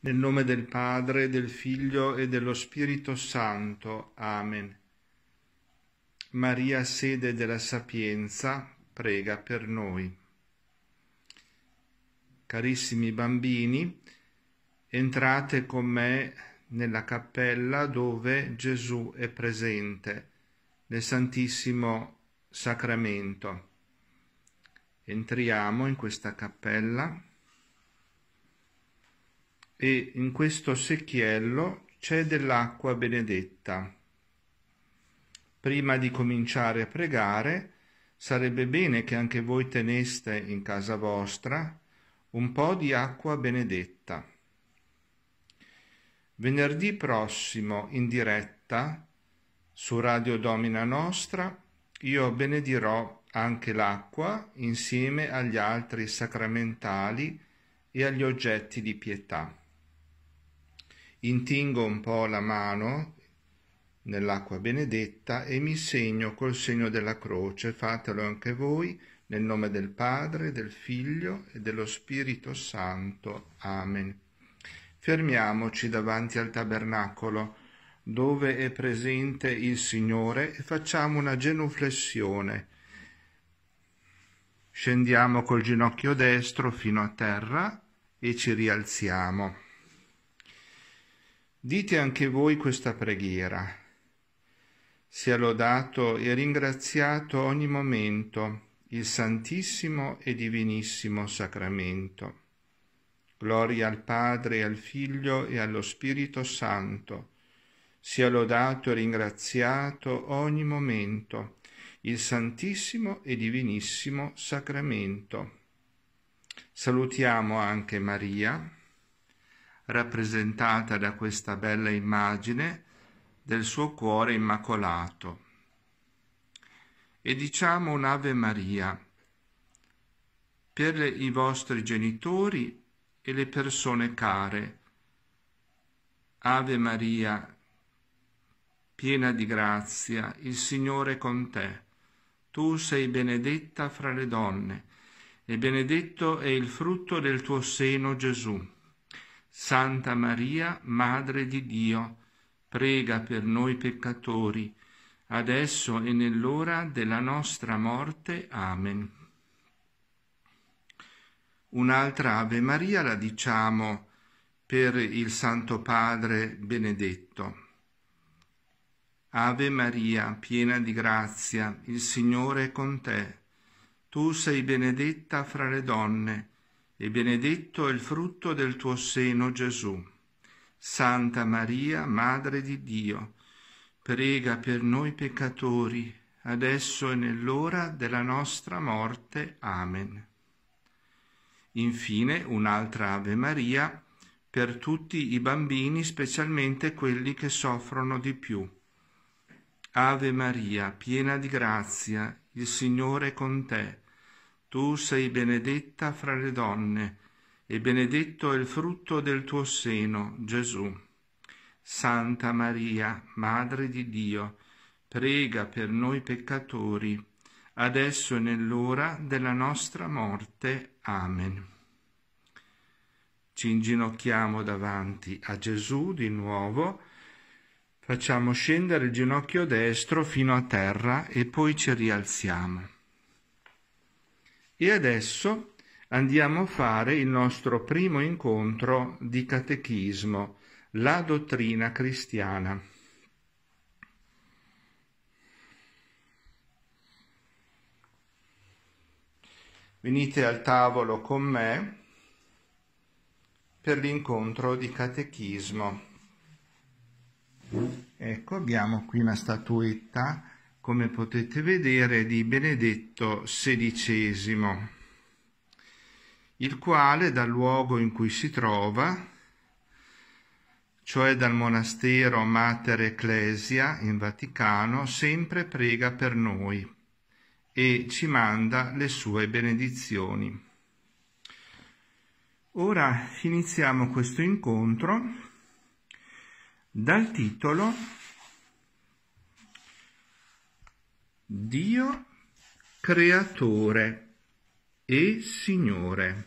Nel nome del Padre, del Figlio e dello Spirito Santo. Amen. Maria, sede della sapienza, prega per noi. Carissimi bambini, entrate con me nella cappella dove Gesù è presente, nel Santissimo Sacramento. Entriamo in questa cappella e in questo secchiello c'è dell'acqua benedetta. Prima di cominciare a pregare, sarebbe bene che anche voi teneste in casa vostra un po' di acqua benedetta. Venerdì prossimo, in diretta, su Radio Domina Nostra, io benedirò anche l'acqua insieme agli altri sacramentali e agli oggetti di pietà intingo un po' la mano nell'acqua benedetta e mi segno col segno della croce, fatelo anche voi, nel nome del Padre, del Figlio e dello Spirito Santo. Amen. Fermiamoci davanti al tabernacolo, dove è presente il Signore, e facciamo una genuflessione. Scendiamo col ginocchio destro fino a terra e ci rialziamo. Dite anche voi questa preghiera. Sia lodato e ringraziato ogni momento il Santissimo e Divinissimo Sacramento. Gloria al Padre, al Figlio e allo Spirito Santo. Sia lodato e ringraziato ogni momento il Santissimo e Divinissimo Sacramento. Salutiamo anche Maria, rappresentata da questa bella immagine del suo cuore immacolato. E diciamo un'Ave Maria per le, i vostri genitori e le persone care. Ave Maria, piena di grazia, il Signore è con te. Tu sei benedetta fra le donne, e benedetto è il frutto del tuo seno Gesù. Santa Maria, Madre di Dio, prega per noi peccatori, adesso e nell'ora della nostra morte. Amen. Un'altra Ave Maria la diciamo per il Santo Padre benedetto. Ave Maria, piena di grazia, il Signore è con te. Tu sei benedetta fra le donne e benedetto è il frutto del tuo seno, Gesù. Santa Maria, Madre di Dio, prega per noi peccatori, adesso e nell'ora della nostra morte. Amen. Infine un'altra Ave Maria per tutti i bambini, specialmente quelli che soffrono di più. Ave Maria, piena di grazia, il Signore è con te. Tu sei benedetta fra le donne, e benedetto è il frutto del tuo seno, Gesù. Santa Maria, Madre di Dio, prega per noi peccatori, adesso e nell'ora della nostra morte. Amen. Ci inginocchiamo davanti a Gesù di nuovo, facciamo scendere il ginocchio destro fino a terra e poi ci rialziamo. E adesso andiamo a fare il nostro primo incontro di catechismo, la dottrina cristiana. Venite al tavolo con me per l'incontro di catechismo. Ecco, abbiamo qui una statuetta come potete vedere, di Benedetto XVI, il quale dal luogo in cui si trova, cioè dal monastero Mater Ecclesia in Vaticano, sempre prega per noi e ci manda le sue benedizioni. Ora iniziamo questo incontro dal titolo Dio creatore e Signore.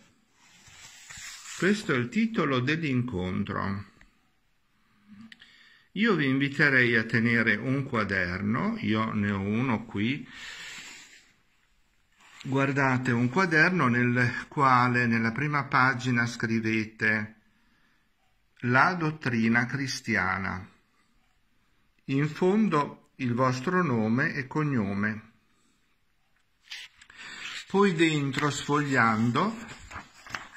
Questo è il titolo dell'incontro. Io vi inviterei a tenere un quaderno, io ne ho uno qui. Guardate un quaderno nel quale nella prima pagina scrivete la dottrina cristiana. In fondo il vostro nome e cognome. Poi dentro, sfogliando,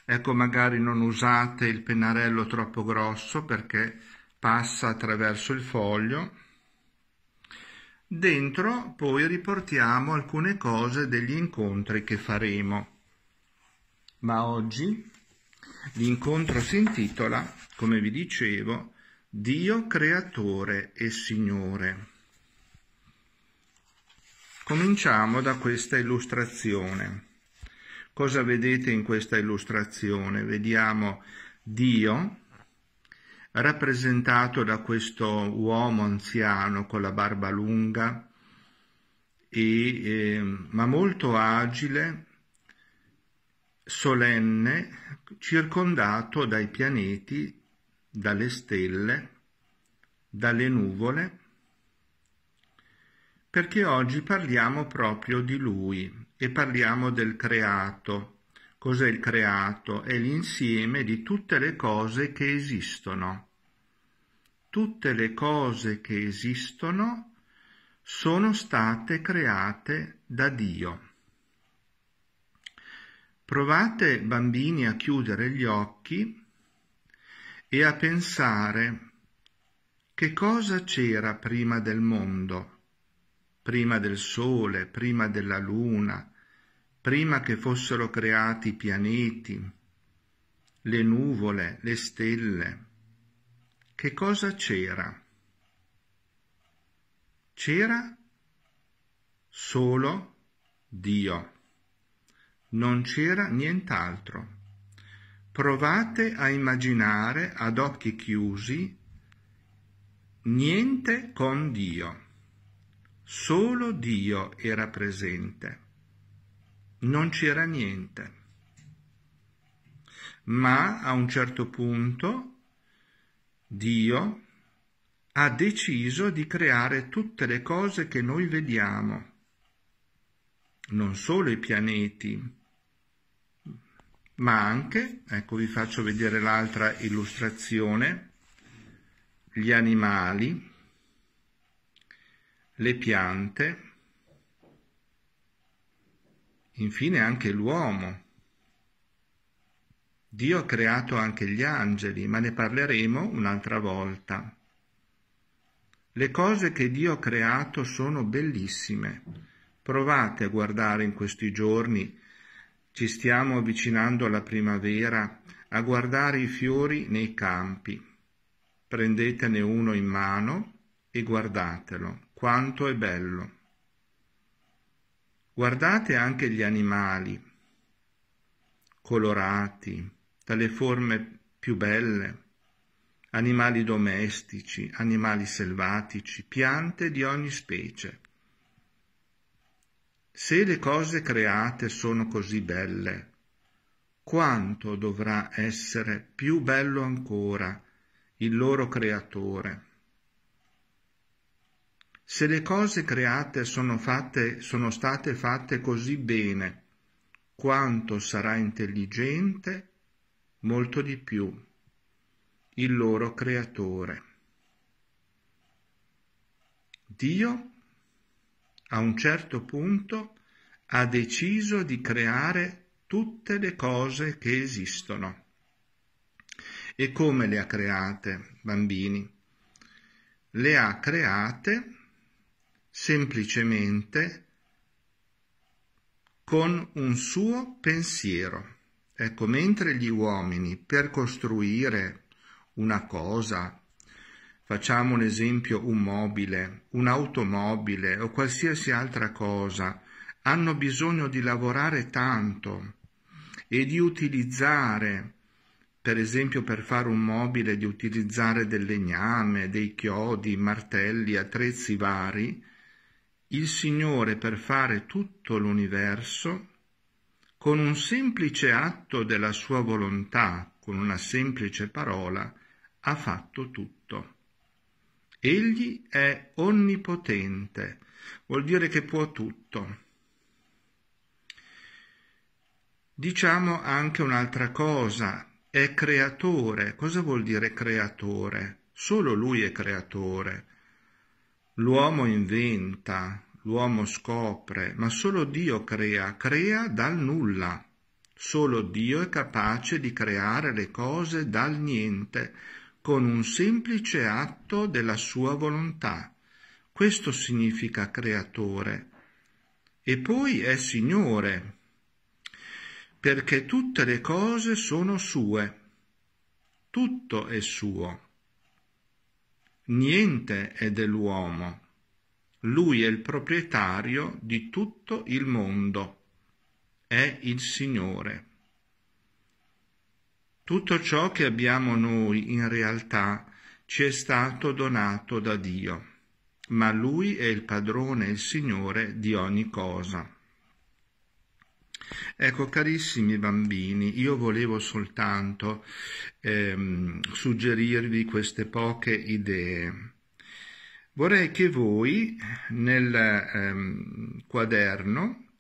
ecco magari non usate il pennarello troppo grosso perché passa attraverso il foglio, Dentro poi riportiamo alcune cose degli incontri che faremo. Ma oggi l'incontro si intitola, come vi dicevo, Dio creatore e Signore. Cominciamo da questa illustrazione. Cosa vedete in questa illustrazione? Vediamo Dio rappresentato da questo uomo anziano con la barba lunga, e, eh, ma molto agile, solenne, circondato dai pianeti, dalle stelle, dalle nuvole perché oggi parliamo proprio di lui e parliamo del creato. Cos'è il creato? È l'insieme di tutte le cose che esistono. Tutte le cose che esistono sono state create da Dio. Provate bambini a chiudere gli occhi e a pensare che cosa c'era prima del mondo prima del sole, prima della luna, prima che fossero creati i pianeti, le nuvole, le stelle. Che cosa c'era? C'era solo Dio. Non c'era nient'altro. Provate a immaginare ad occhi chiusi niente con Dio. Solo Dio era presente. Non c'era niente. Ma a un certo punto Dio ha deciso di creare tutte le cose che noi vediamo, non solo i pianeti, ma anche, ecco vi faccio vedere l'altra illustrazione, gli animali, le piante, infine anche l'uomo. Dio ha creato anche gli angeli, ma ne parleremo un'altra volta. Le cose che Dio ha creato sono bellissime. Provate a guardare in questi giorni, ci stiamo avvicinando alla primavera, a guardare i fiori nei campi. Prendetene uno in mano e guardatelo quanto è bello. Guardate anche gli animali, colorati, dalle forme più belle, animali domestici, animali selvatici, piante di ogni specie. Se le cose create sono così belle, quanto dovrà essere più bello ancora il loro creatore? Se le cose create sono, fatte, sono state fatte così bene, quanto sarà intelligente, molto di più, il loro creatore. Dio, a un certo punto, ha deciso di creare tutte le cose che esistono. E come le ha create, bambini? Le ha create semplicemente con un suo pensiero. Ecco, mentre gli uomini per costruire una cosa, facciamo un esempio, un mobile, un'automobile o qualsiasi altra cosa, hanno bisogno di lavorare tanto e di utilizzare, per esempio per fare un mobile, di utilizzare del legname, dei chiodi, martelli, attrezzi vari, il Signore per fare tutto l'universo, con un semplice atto della sua volontà, con una semplice parola, ha fatto tutto. Egli è onnipotente, vuol dire che può tutto. Diciamo anche un'altra cosa, è creatore. Cosa vuol dire creatore? Solo lui è creatore L'uomo inventa, l'uomo scopre, ma solo Dio crea, crea dal nulla. Solo Dio è capace di creare le cose dal niente, con un semplice atto della sua volontà. Questo significa creatore. E poi è Signore, perché tutte le cose sono sue. Tutto è suo. Niente è dell'uomo. Lui è il proprietario di tutto il mondo. È il Signore. Tutto ciò che abbiamo noi in realtà ci è stato donato da Dio, ma Lui è il padrone, e il Signore di ogni cosa. Ecco, carissimi bambini, io volevo soltanto ehm, suggerirvi queste poche idee. Vorrei che voi nel ehm, quaderno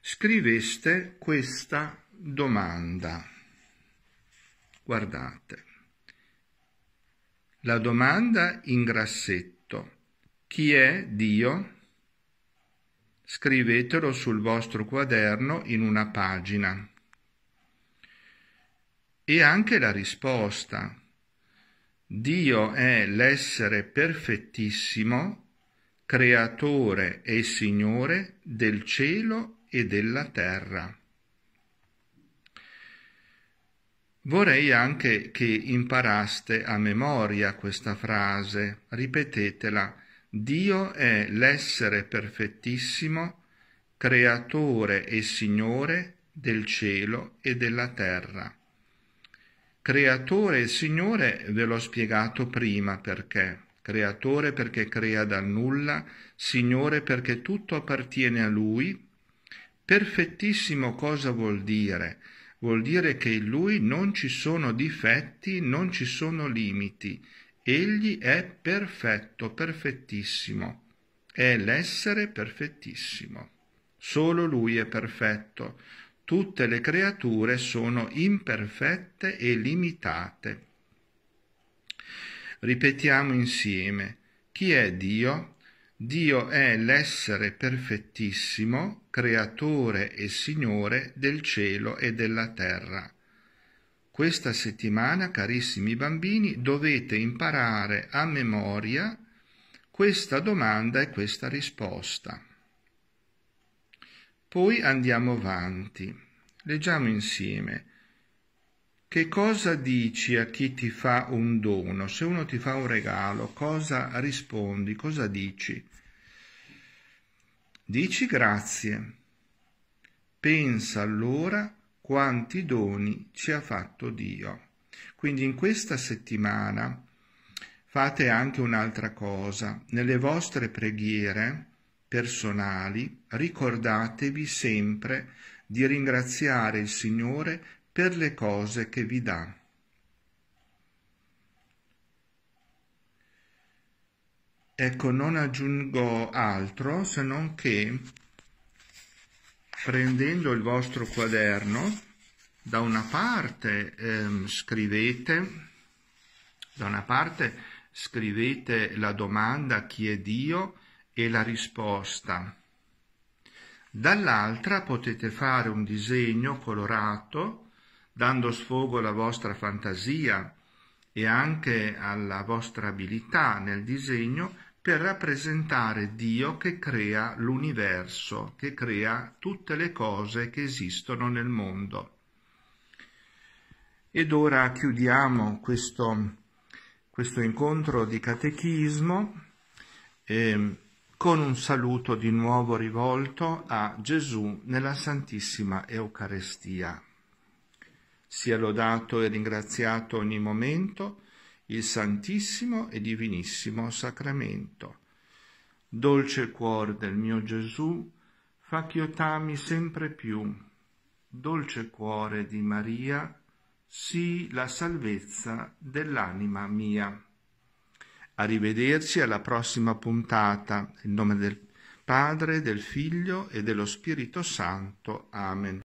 scriveste questa domanda. Guardate. La domanda in grassetto. Chi è Dio? Scrivetelo sul vostro quaderno in una pagina. E anche la risposta. Dio è l'essere perfettissimo, creatore e signore del cielo e della terra. Vorrei anche che imparaste a memoria questa frase, ripetetela Dio è l'essere perfettissimo, creatore e signore del cielo e della terra. Creatore e Signore ve l'ho spiegato prima perché. Creatore perché crea dal nulla, Signore perché tutto appartiene a Lui. Perfettissimo cosa vuol dire? Vuol dire che in Lui non ci sono difetti, non ci sono limiti, Egli è perfetto, perfettissimo. È l'essere perfettissimo. Solo Lui è perfetto. Tutte le creature sono imperfette e limitate. Ripetiamo insieme. Chi è Dio? Dio è l'essere perfettissimo, creatore e signore del cielo e della terra. Questa settimana, carissimi bambini, dovete imparare a memoria questa domanda e questa risposta. Poi andiamo avanti. Leggiamo insieme. Che cosa dici a chi ti fa un dono? Se uno ti fa un regalo, cosa rispondi? Cosa dici? Dici grazie. Pensa allora quanti doni ci ha fatto Dio. Quindi in questa settimana fate anche un'altra cosa. Nelle vostre preghiere personali ricordatevi sempre di ringraziare il Signore per le cose che vi dà. Ecco, non aggiungo altro se non che prendendo il vostro quaderno, da una parte ehm, scrivete, da una parte scrivete la domanda chi è Dio e la risposta. Dall'altra potete fare un disegno colorato dando sfogo alla vostra fantasia e anche alla vostra abilità nel disegno per rappresentare Dio che crea l'universo, che crea tutte le cose che esistono nel mondo. Ed ora chiudiamo questo, questo incontro di catechismo eh, con un saluto di nuovo rivolto a Gesù nella Santissima Eucarestia. Sia lodato e ringraziato ogni momento il Santissimo e Divinissimo Sacramento. Dolce cuore del mio Gesù, fa che io t'ami sempre più. Dolce cuore di Maria, sii la salvezza dell'anima mia. Arrivederci alla prossima puntata. In nome del Padre, del Figlio e dello Spirito Santo. Amen.